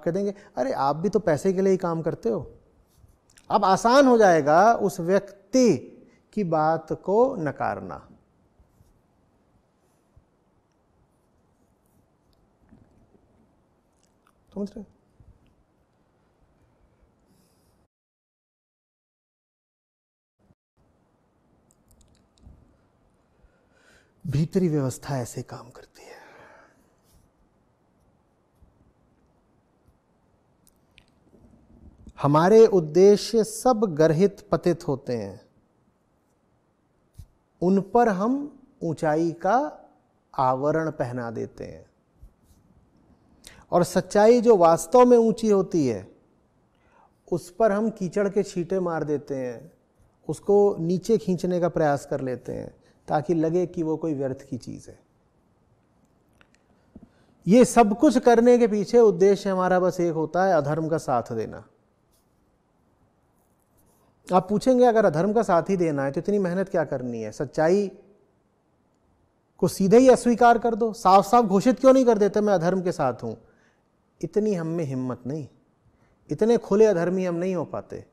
आप कह देंगे अरे आप भी तो पैसे के लिए ही काम करते हो अब आसान हो जाएगा उस व्यक्ति की बात को नकारना समझ रहे भीतरी व्यवस्था ऐसे काम करती हमारे उद्देश्य सब गर्हित पतित होते हैं उन पर हम ऊंचाई का आवरण पहना देते हैं और सच्चाई जो वास्तव में ऊंची होती है उस पर हम कीचड़ के छींटे मार देते हैं उसको नीचे खींचने का प्रयास कर लेते हैं ताकि लगे कि वो कोई व्यर्थ की चीज़ है ये सब कुछ करने के पीछे उद्देश्य हमारा बस एक होता है अधर्म का साथ देना आप पूछेंगे अगर अधर्म का साथ ही देना है तो इतनी मेहनत क्या करनी है सच्चाई को सीधे ही अस्वीकार कर दो साफ साफ घोषित क्यों नहीं कर देते मैं अधर्म के साथ हूँ इतनी हम में हिम्मत नहीं इतने खुले अधर्मी हम नहीं हो पाते